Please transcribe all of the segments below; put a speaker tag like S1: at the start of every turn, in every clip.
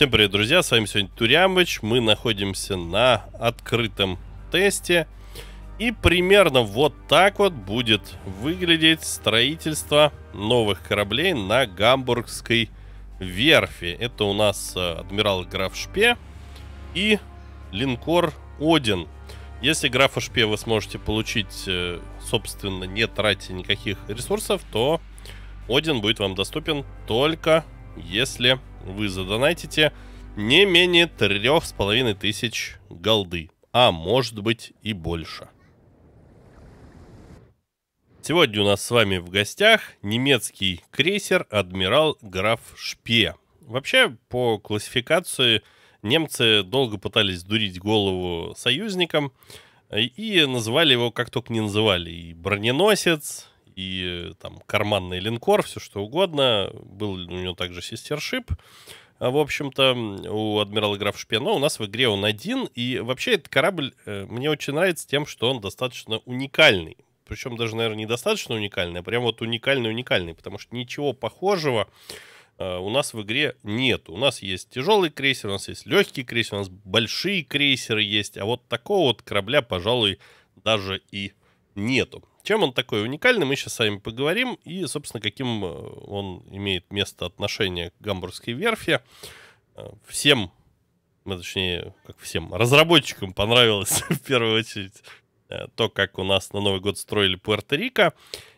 S1: Всем привет, друзья, с вами сегодня Турямыч. Мы находимся на открытом тесте. И примерно вот так вот будет выглядеть строительство новых кораблей на Гамбургской верфи. Это у нас э, адмирал Граф Шпе и линкор Один. Если Графа Шпе вы сможете получить, э, собственно, не тратя никаких ресурсов, то Один будет вам доступен только если вы задонатите не менее трех с половиной тысяч голды, а может быть и больше. Сегодня у нас с вами в гостях немецкий крейсер адмирал граф Шпе. Вообще, по классификации, немцы долго пытались дурить голову союзникам э, и называли его как только не называли. И броненосец, и там карманный линкор, все что угодно. Был у него также сестершип. А, в общем-то, у адмирала граф Шпино у нас в игре он один. И вообще этот корабль э, мне очень нравится тем, что он достаточно уникальный. Причем даже, наверное, недостаточно уникальный, а прям вот уникальный-уникальный. Потому что ничего похожего э, у нас в игре нет. У нас есть тяжелый крейсер, у нас есть легкий крейсер, у нас большие крейсеры есть, а вот такого вот корабля, пожалуй, даже и нету. Чем он такой уникальный, мы сейчас с вами поговорим. И, собственно, каким э, он имеет место отношения к гамбургской верфи. Э, всем, мы ну, точнее, как всем, разработчикам понравилось в первую очередь э, то, как у нас на Новый год строили Пуэрто-Рико.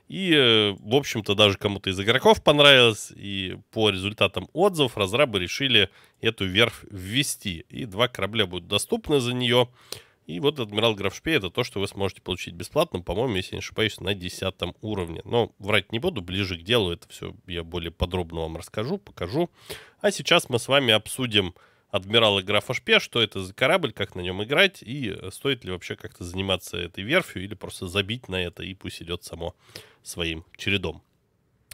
S1: И, в общем-то, даже кому-то из игроков понравилось. И по результатам отзывов разрабы решили эту верфь ввести. И два корабля будут доступны за нее. И вот адмирал Графшпей это то, что вы сможете получить бесплатно, по-моему, если не ошибаюсь, на 10 уровне. Но врать не буду, ближе к делу это все я более подробно вам расскажу, покажу. А сейчас мы с вами обсудим адмирала графа Шпе, что это за корабль, как на нем играть, и э, стоит ли вообще как-то заниматься этой верфью или просто забить на это и пусть идет само своим чередом.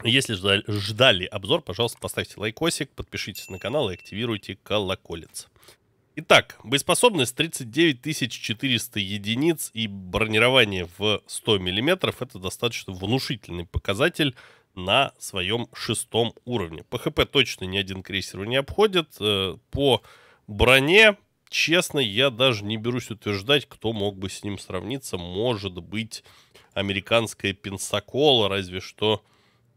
S1: Если ждали обзор, пожалуйста, поставьте лайкосик, подпишитесь на канал и активируйте колоколец. Итак, боеспособность 39 400 единиц и бронирование в 100 мм – это достаточно внушительный показатель на своем шестом уровне. По ХП точно ни один крейсер не обходит. Э, по броне, честно, я даже не берусь утверждать, кто мог бы с ним сравниться. Может быть, американская пенсакола, разве что.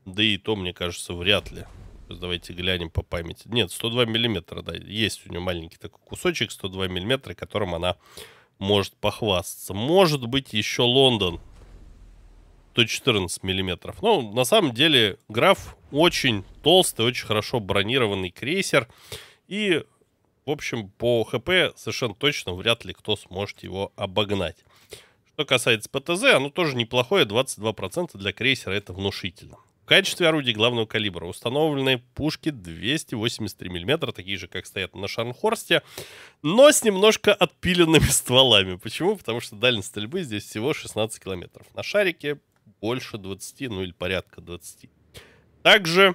S1: Да и то, мне кажется, вряд ли. Сейчас давайте глянем по памяти. Нет, 102 миллиметра, да, есть у нее маленький такой кусочек, 102 миллиметра, которым она может похвастаться. Может быть, еще Лондон 114 миллиметров. Ну, на самом деле, граф очень толстый, очень хорошо бронированный крейсер. И, в общем, по ХП совершенно точно вряд ли кто сможет его обогнать. Что касается ПТЗ, оно тоже неплохое, 22% для крейсера это внушительно. В качестве орудий главного калибра установлены пушки 283 мм, такие же, как стоят на Шарнхорсте, но с немножко отпиленными стволами. Почему? Потому что дальность стрельбы здесь всего 16 километров. На шарике больше 20, ну или порядка 20. Также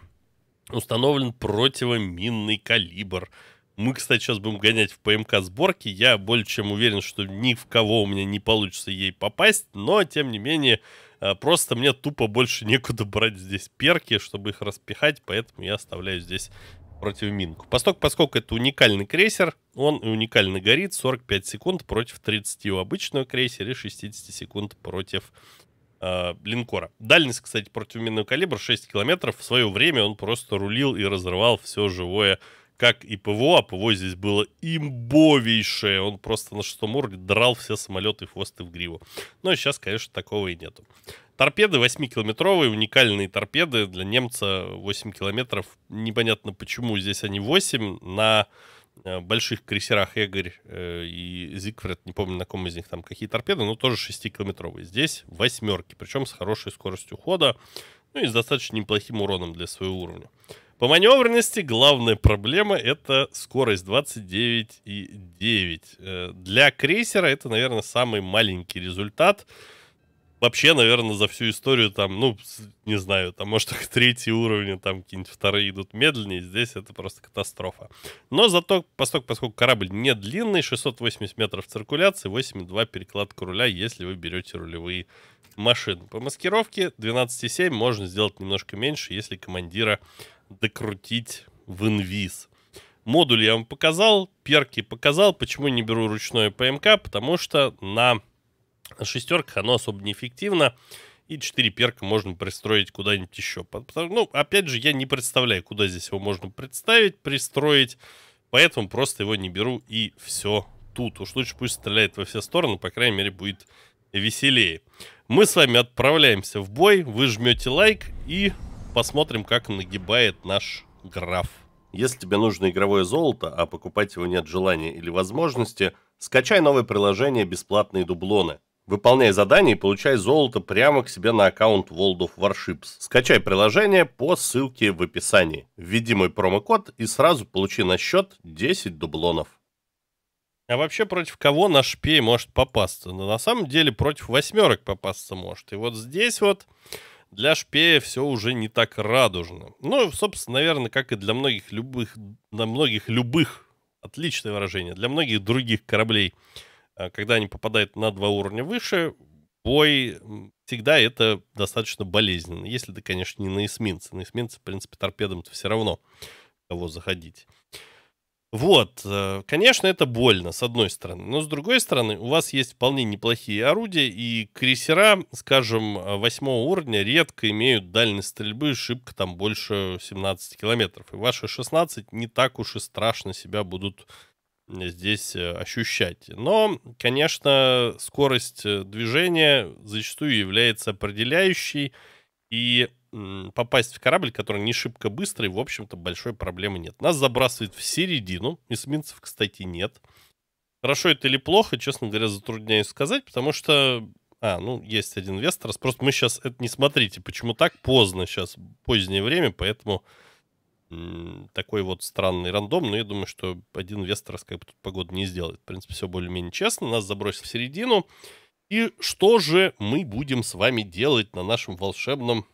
S1: установлен противоминный калибр. Мы, кстати, сейчас будем гонять в ПМК сборки. Я более чем уверен, что ни в кого у меня не получится ей попасть, но, тем не менее, Э, просто мне тупо больше некуда брать здесь перки, чтобы их распихать, поэтому я оставляю здесь против Минку. Поскольку, поскольку это уникальный крейсер, он уникально горит 45 секунд против 30 у обычного крейсера и 60 секунд против э, линкора. Дальность, кстати, против калибра 6 километров. В свое время он просто рулил и разрывал все живое как и ПВО, а ПВО здесь было имбовейшее. Он просто на шестом уровне драл все самолеты и хвосты в гриву. Но сейчас, конечно, такого и нету. Торпеды 8-километровые, уникальные торпеды. Для немца 8 километров. Непонятно, почему здесь они 8. На э, больших крейсерах Эгорь э, и Зигфрид, не помню, на ком из них там какие торпеды, но тоже 6-километровые. Здесь восьмерки, причем с хорошей скоростью хода, ну и с достаточно неплохим уроном для своего уровня. По маневренности главная проблема это скорость 29,9. Э, для крейсера это, наверное, самый маленький результат. Вообще, наверное, за всю историю там, ну, не знаю, там, может, их третьи уровни, а там, какие-нибудь вторые идут медленнее, здесь это просто катастрофа. Но зато, поскольку, поскольку корабль не длинный, 680 метров циркуляции, 8,2 перекладка руля, если вы берете рулевые машины. По маскировке 12,7 можно сделать немножко меньше, если командира докрутить в инвиз. Модуль я вам показал, перки показал. Почему не беру ручное ПМК? Потому что на шестерках оно особо неэффективно. И 4 перка можно пристроить куда-нибудь еще. Ну, опять же, я не представляю, куда здесь его можно представить, пристроить. Поэтому просто его не беру и все тут. Уж лучше пусть стреляет во все стороны, по крайней мере, будет веселее. Мы с вами отправляемся в бой, вы жмете лайк и посмотрим, как нагибает наш граф. Если тебе нужно игровое золото, а покупать его нет желания или возможности, скачай новое приложение «Бесплатные дублоны». Выполняй задание и получай золото прямо к себе на аккаунт World of Warships. Скачай приложение по ссылке в описании. Введи мой промокод и сразу получи на счет 10 дублонов. А вообще против кого наш пей может попасться? Но ну, на самом деле против восьмерок попасться может. И вот здесь вот для Шпея все уже не так радужно. Ну, собственно, наверное, как и для многих любых, на многих любых, отличное выражение, для многих других кораблей, э, когда они попадают на два уровня выше, бой всегда это достаточно болезненно. Если ты, конечно, не на эсминце. На эсминце, в принципе, торпедам-то все равно, кого заходить. Вот, э, конечно, это больно, с одной стороны. Но с другой стороны, у вас есть вполне неплохие орудия, и крейсера, скажем, э, восьмого уровня редко имеют дальность стрельбы, шибко там больше 17 километров. И ваши 16 не так уж и страшно себя будут здесь э, ощущать. Но, конечно, скорость движения зачастую является определяющей, и попасть в корабль, который не шибко быстрый, в общем-то, большой проблемы нет. Нас забрасывает в середину. Эсминцев, кстати, нет. Хорошо это или плохо, честно говоря, затрудняюсь сказать, потому что... А, ну, есть один Вестерос. Просто мы сейчас... Это не смотрите, почему так поздно сейчас, позднее время, поэтому такой вот странный рандом, но я думаю, что один инвестор, как бы тут погоду не сделает. В принципе, все более-менее честно. Нас забросит в середину. И что же мы будем с вами делать на нашем волшебном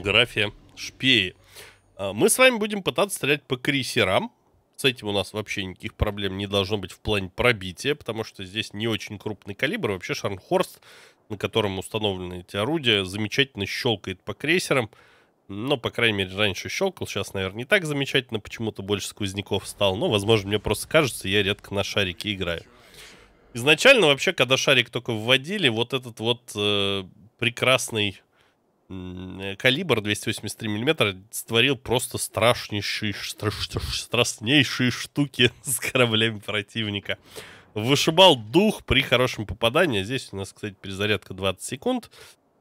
S1: Графия Шпеи. А, мы с вами будем пытаться стрелять по крейсерам. С этим у нас вообще никаких проблем не должно быть в плане пробития, потому что здесь не очень крупный калибр. Вообще Шарнхорст, на котором установлены эти орудия, замечательно щелкает по крейсерам. Но, по крайней мере, раньше щелкал. Сейчас, наверное, не так замечательно. Почему-то больше сквозняков стал. Но, возможно, мне просто кажется, я редко на шарике играю. Изначально вообще, когда шарик только вводили, вот этот вот э, прекрасный Э, калибр 283 миллиметра створил просто страшнейшие, страш, страшнейшие штуки с кораблями противника. Вышибал дух при хорошем попадании. Здесь у нас, кстати, перезарядка 20 секунд.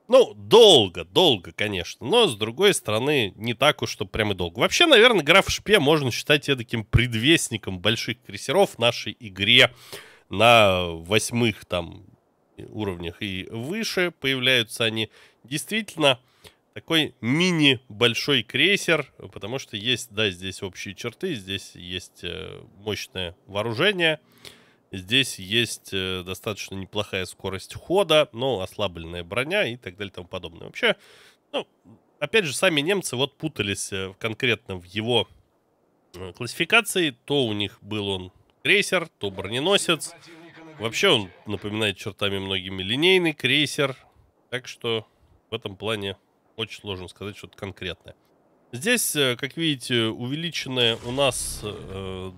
S1: Ну, долго, долго, конечно. Но, с другой стороны, не так уж, что прям и долго. Вообще, наверное, граф Шпе можно считать таким предвестником больших крейсеров в нашей игре на восьмых там уровнях и выше появляются они действительно такой мини-большой крейсер, потому что есть, да, здесь общие черты, здесь есть э, мощное вооружение, здесь есть э, достаточно неплохая скорость хода, но ослабленная броня и так далее и тому подобное. Вообще, ну, опять же, сами немцы вот путались э, конкретно в его классификации, то у них был он крейсер, то броненосец. Вообще он напоминает чертами многими линейный крейсер, так что в этом плане очень сложно сказать что-то конкретное. Здесь, э, как видите, увеличенная у нас э,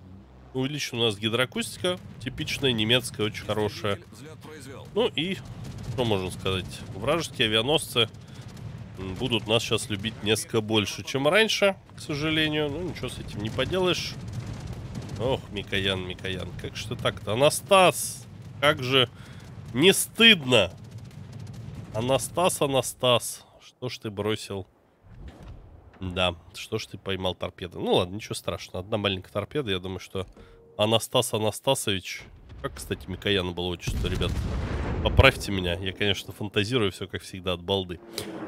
S1: увеличена у нас гидроакустика, типичная немецкая, очень хорошая. Ну и, что можно сказать, вражеские авианосцы будут нас сейчас любить несколько больше, чем раньше, к сожалению. Ну ничего с этим не поделаешь. Ох, Микоян, Микоян, как же ты так-то? Анастас, как же не стыдно! Анастас, Анастас, что ж ты бросил? Да, что ж ты поймал торпеды? Ну ладно, ничего страшного. Одна маленькая торпеда, я думаю, что Анастас Анастасович... Как, кстати, Микояна было отчество, ребят? Поправьте меня, я, конечно, фантазирую все, как всегда, от балды.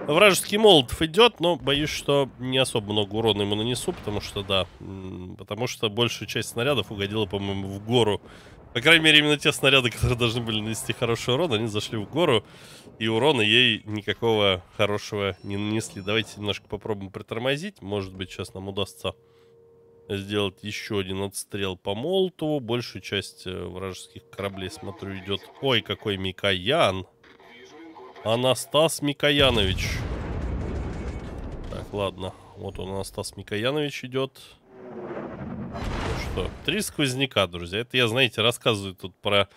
S1: Вражеский Молотов идет, но боюсь, что не особо много урона ему нанесу, потому что, да, потому что большая часть снарядов угодила, по-моему, в гору по крайней мере, именно те снаряды, которые должны были нанести хороший урон, они зашли в гору, и урона ей никакого хорошего не нанесли. Давайте немножко попробуем притормозить. Может быть, сейчас нам удастся сделать еще один отстрел по молту, Большую часть э, вражеских кораблей, смотрю, идет... Ой, какой Микоян! Анастас Микоянович. Так, ладно. Вот он, Анастас Микоянович идет что? Три сквозняка, друзья. Это я, знаете, рассказываю тут про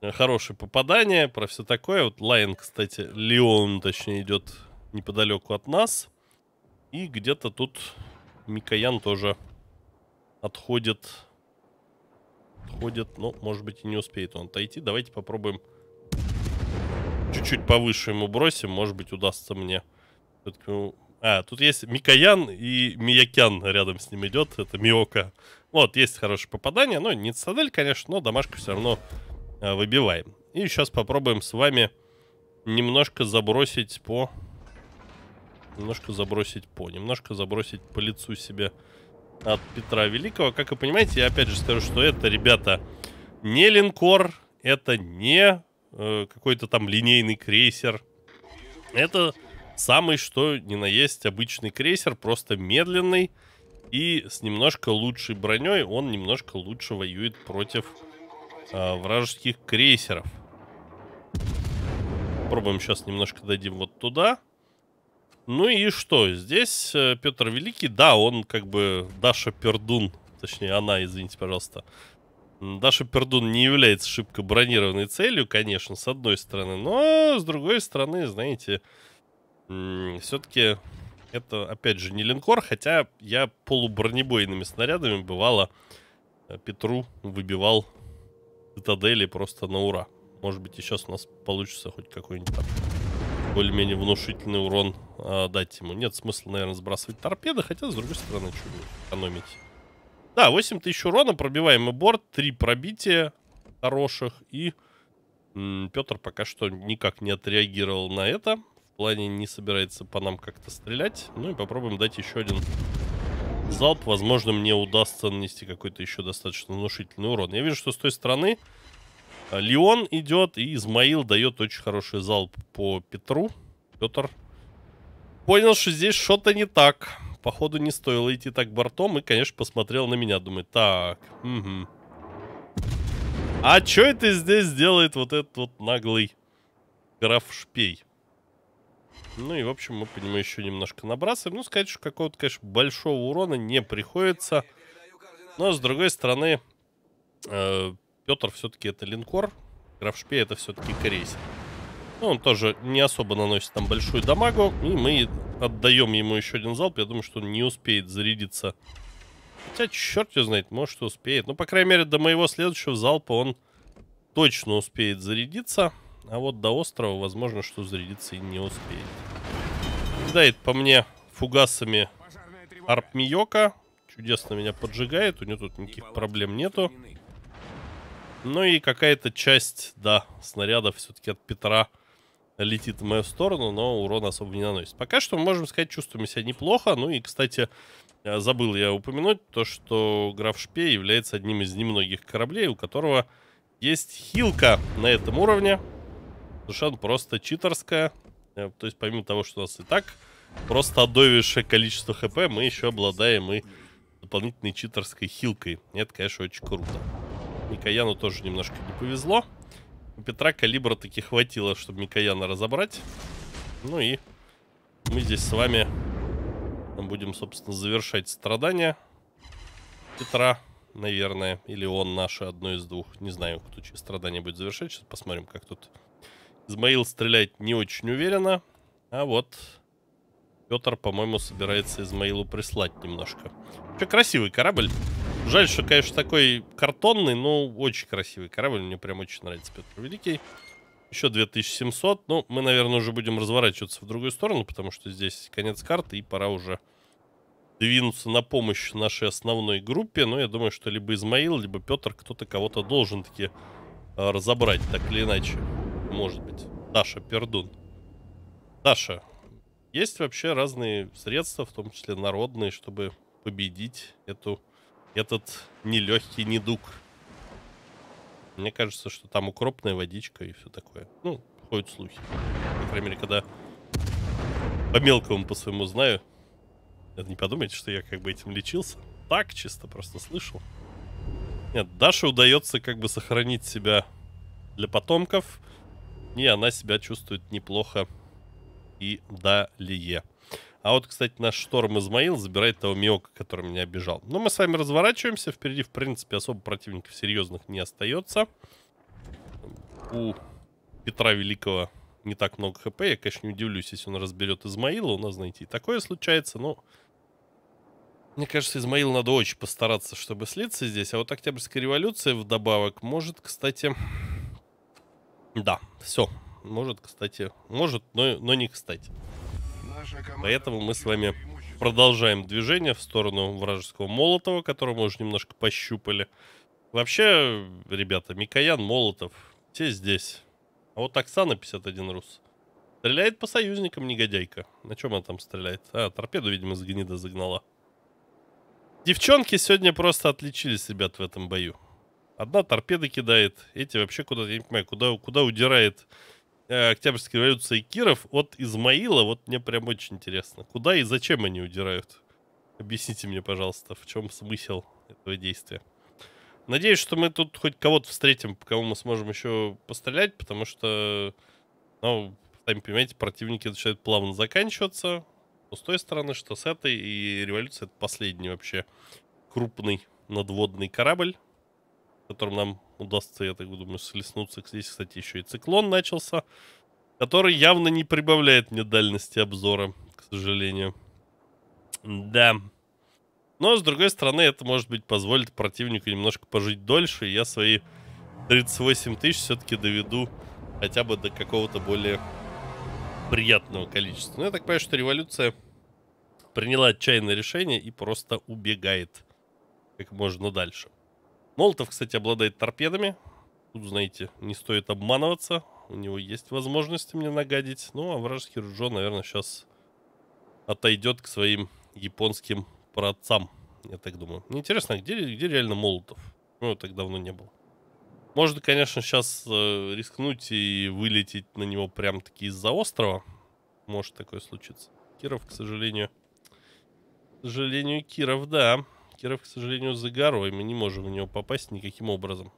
S1: э, хорошее попадание, про все такое. Вот Лайн, кстати, Леон, точнее, идет неподалеку от нас. И где-то тут Микоян тоже отходит. Отходит, Ну, может быть, и не успеет он отойти. Давайте попробуем чуть-чуть повыше ему бросим. Может быть, удастся мне. А, тут есть Микоян и Миякян рядом с ним идет. Это Миока. Вот, есть хорошее попадание, но не цитадель, конечно, но домашку все равно э, выбиваем. И сейчас попробуем с вами немножко забросить по... Немножко забросить по... Немножко забросить по лицу себе от Петра Великого. Как вы понимаете, я опять же скажу, что это, ребята, не линкор, это не э, какой-то там линейный крейсер. Это самый что ни на есть обычный крейсер, просто медленный, и с немножко лучшей броней он немножко лучше воюет против э, вражеских крейсеров. Пробуем сейчас немножко дадим вот туда. Ну и что? Здесь э, Петр Великий, да, он как бы Даша Пердун. Точнее, она, извините, пожалуйста. Даша Пердун не является шибко бронированной целью, конечно, с одной стороны. Но, с другой стороны, знаете, все-таки это, опять же, не линкор, хотя я полубронебойными снарядами бывало э, Петру выбивал цитадели просто на ура. Может быть, и сейчас у нас получится хоть какой-нибудь более-менее внушительный урон э, дать ему. Нет смысла, наверное, сбрасывать торпеды, хотя, с другой стороны, что экономить. Да, 8000 урона, пробиваемый борт, три пробития хороших, и Петр пока что никак не отреагировал на это плане не собирается по нам как-то стрелять. Ну и попробуем дать еще один залп. Возможно, мне удастся нанести какой-то еще достаточно внушительный урон. Я вижу, что с той стороны а, Леон идет, и Измаил дает очень хороший залп по Петру. Петр понял, что здесь что-то не так. Походу, не стоило идти так бортом. И, конечно, посмотрел на меня. Думает, так, угу. А что это здесь делает вот этот вот наглый граф Шпей? Ну и, в общем, мы по нему еще немножко набрасываем. Ну, сказать, что какого-то, конечно, большого урона не приходится. Но, с другой стороны, э, Петр все-таки это линкор. Графшпей это все-таки корейский. Ну, он тоже не особо наносит там большую дамагу. И мы отдаем ему еще один залп. Я думаю, что он не успеет зарядиться. Хотя, черт его знает, может, успеет. Ну, по крайней мере, до моего следующего залпа он точно успеет зарядиться. А вот до острова, возможно, что зарядиться и не успеет. Кидает по мне фугасами Арп Чудесно меня поджигает. У нее тут никаких проблем нету. Ну и какая-то часть, да, снарядов все-таки от Петра летит в мою сторону, но урон особо не наносит. Пока что, можем сказать, чувствуем себя неплохо. Ну и, кстати, э, забыл я упомянуть то, что граф Шпе является одним из немногих кораблей, у которого есть хилка на этом уровне совершенно просто читерская. Э, то есть помимо того, что у нас и так просто одовившее количество хп, мы еще обладаем и дополнительной читерской хилкой. Это, конечно, очень круто. Микояну тоже немножко не повезло. У Петра калибра таки хватило, чтобы Микояна разобрать. Ну и мы здесь с вами будем, собственно, завершать страдания Петра, наверное. Или он наше, одно из двух. Не знаю, кто чьи страдания будет завершать. Сейчас посмотрим, как тут Измаил стреляет не очень уверенно. А вот Петр, по-моему, собирается Измаилу прислать немножко. Вообще красивый корабль. Жаль, что, конечно, такой картонный, но очень красивый корабль. Мне прям очень нравится Петр Великий. Еще 2700. Ну, мы, наверное, уже будем разворачиваться в другую сторону, потому что здесь конец карты, и пора уже двинуться на помощь нашей основной группе. Но я думаю, что либо Измаил, либо Петр, кто-то кого-то должен таки а, разобрать, так или иначе может быть. Даша Пердун. Даша, есть вообще разные средства, в том числе народные, чтобы победить эту, этот нелегкий недуг? Мне кажется, что там укропная водичка и все такое. Ну, ходят слухи. По крайней мере, когда по мелкому по своему знаю. Это не подумайте, что я как бы этим лечился. Так чисто просто слышал. Нет, Даше удается как бы сохранить себя для потомков и она себя чувствует неплохо и далее. А вот, кстати, наш Шторм Измаил забирает того Миока, который меня обижал. Но мы с вами разворачиваемся. Впереди, в принципе, особо противников серьезных не остается. У Петра Великого не так много хп. Я, конечно, не удивлюсь, если он разберет Измаила. У нас, знаете, и такое случается, но... Мне кажется, Измаил надо очень постараться, чтобы слиться здесь. А вот Октябрьская революция вдобавок может, кстати, да, все. Может, кстати. Может, но, но не кстати. Поэтому мы с вами продолжаем движение в сторону вражеского Молотова, которого мы уже немножко пощупали. Вообще, ребята, Микоян, Молотов, все здесь. А вот Оксана, 51 рус. Стреляет по союзникам негодяйка. На чем она там стреляет? А, торпеду, видимо, с гнида загнала. Девчонки сегодня просто отличились, ребят, в этом бою. Одна торпеда кидает, эти вообще куда-то, я не понимаю, куда, куда удирает э, Октябрьская революция и Киров от Измаила, вот мне прям очень интересно. Куда и зачем они удирают? Объясните мне, пожалуйста, в чем смысл этого действия. Надеюсь, что мы тут хоть кого-то встретим, по кому мы сможем еще пострелять, потому что, ну, сами понимаете, противники начинают плавно заканчиваться. Что с той стороны, что с этой, и революция это последний вообще крупный надводный корабль которым нам удастся, я так думаю, слеснуться. Здесь, кстати, еще и циклон начался, который явно не прибавляет мне дальности обзора, к сожалению. Да. Но, с другой стороны, это, может быть, позволит противнику немножко пожить дольше, и я свои 38 тысяч все-таки доведу хотя бы до какого-то более приятного количества. Но ну, я так понимаю, что революция приняла отчаянное решение и просто убегает как можно дальше. Молотов, кстати, обладает торпедами. Тут, знаете, не стоит обманываться. У него есть возможность мне нагадить. Ну, а вражеский ружо, наверное, сейчас отойдет к своим японским праотцам. Я так думаю. Мне интересно, где, где реально Молотов? Ну, так давно не было. Можно, конечно, сейчас э, рискнуть и вылететь на него прям-таки из-за острова. Может такое случиться. Киров, к сожалению. К сожалению, Киров, да. Питера, к сожалению, за горой. Мы не можем в него попасть никаким образом.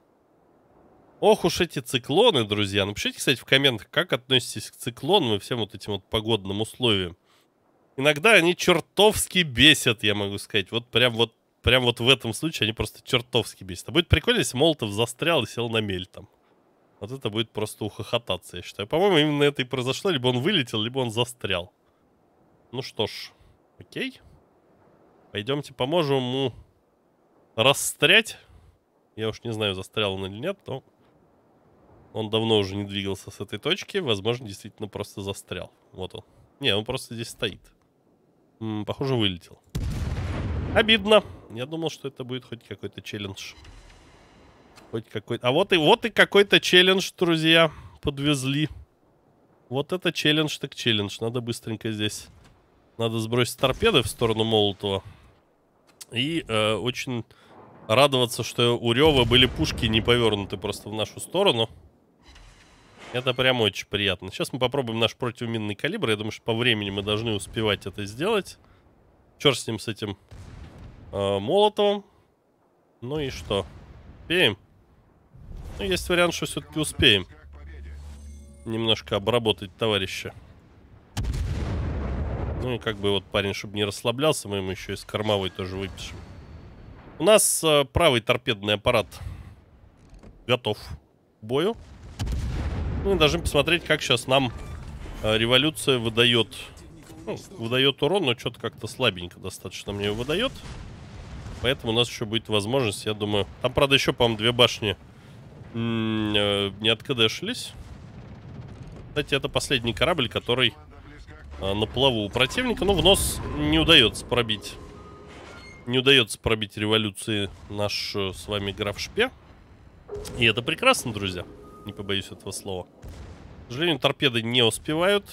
S1: Ох уж эти циклоны, друзья. Напишите, кстати, в комментах, как относитесь к циклонам и всем вот этим вот погодным условиям. Иногда они чертовски бесят, я могу сказать. Вот прям вот прям вот в этом случае они просто чертовски бесят. А будет прикольно, если Молотов застрял и сел на мель там. Вот это будет просто ухохотаться, я считаю. По-моему, именно это и произошло. Либо он вылетел, либо он застрял. Ну что ж, окей. Пойдемте поможем ему расстрять. Я уж не знаю, застрял он или нет, но он давно уже не двигался с этой точки. Возможно, действительно просто застрял. Вот он. Не, он просто здесь стоит. М -м, похоже, вылетел. Обидно. Я думал, что это будет хоть какой-то челлендж. Хоть какой-то... А вот и, вот и какой-то челлендж, друзья, подвезли. Вот это челлендж так челлендж. Надо быстренько здесь... Надо сбросить торпеды в сторону Молотова. И э, очень радоваться, что у Рева были пушки не повернуты просто в нашу сторону. Это прям очень приятно. Сейчас мы попробуем наш противоминный калибр. Я думаю, что по времени мы должны успевать это сделать. Черт с ним, с этим э, молотовым. Ну и что? Успеем? Ну, есть вариант, что все-таки успеем. Немножко обработать товарища. Ну и как бы вот парень, чтобы не расслаблялся, мы ему еще из кормовой тоже выпишем. У нас э, правый торпедный аппарат готов к бою. Мы должны посмотреть, как сейчас нам э, революция выдает. Ну, выдает урон, но что-то как-то слабенько достаточно мне его выдает. Поэтому у нас еще будет возможность, я думаю... Там, правда, еще, по-моему, две башни э, не откадешились. Кстати, это последний корабль, который Э, на плаву у противника. Но в нос не удается пробить. Не удается пробить революции наш э, с вами игра шпе. И это прекрасно, друзья. Не побоюсь этого слова. К сожалению, торпеды не успевают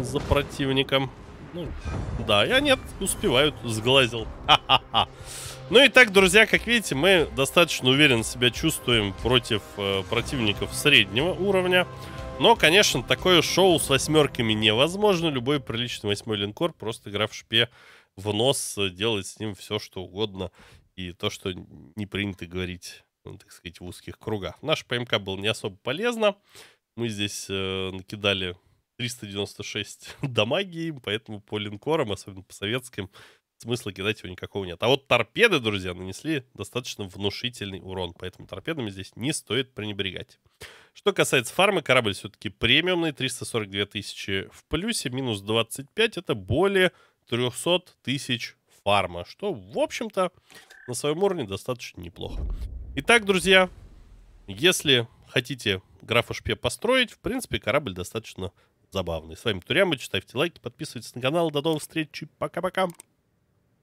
S1: за противником. Ну, да, я нет, успевают, сглазил. Ха-ха-ха. Ну и так, друзья, как видите, мы достаточно уверенно себя чувствуем против э, противников среднего уровня. Но, конечно, такое шоу с восьмерками невозможно. Любой приличный восьмой линкор, просто игра в шпе в нос, э, делает с ним все, что угодно. И то, что не принято говорить, ну, так сказать, в узких кругах. Наш ПМК был не особо полезно. Мы здесь э, накидали 396 дамаги, поэтому по линкорам, особенно по советским, смысла кидать его никакого нет. А вот торпеды, друзья, нанесли достаточно внушительный урон, поэтому торпедами здесь не стоит пренебрегать. Что касается фармы корабль все-таки премиумный, 342 тысячи в плюсе, минус 25, это более 300 тысяч фарма, что, в общем-то, на своем уровне достаточно неплохо. Итак, друзья, если хотите графа шпе построить, в принципе, корабль достаточно забавный. С вами Турямыч, ставьте лайки, подписывайтесь на канал. До новых встреч, пока-пока.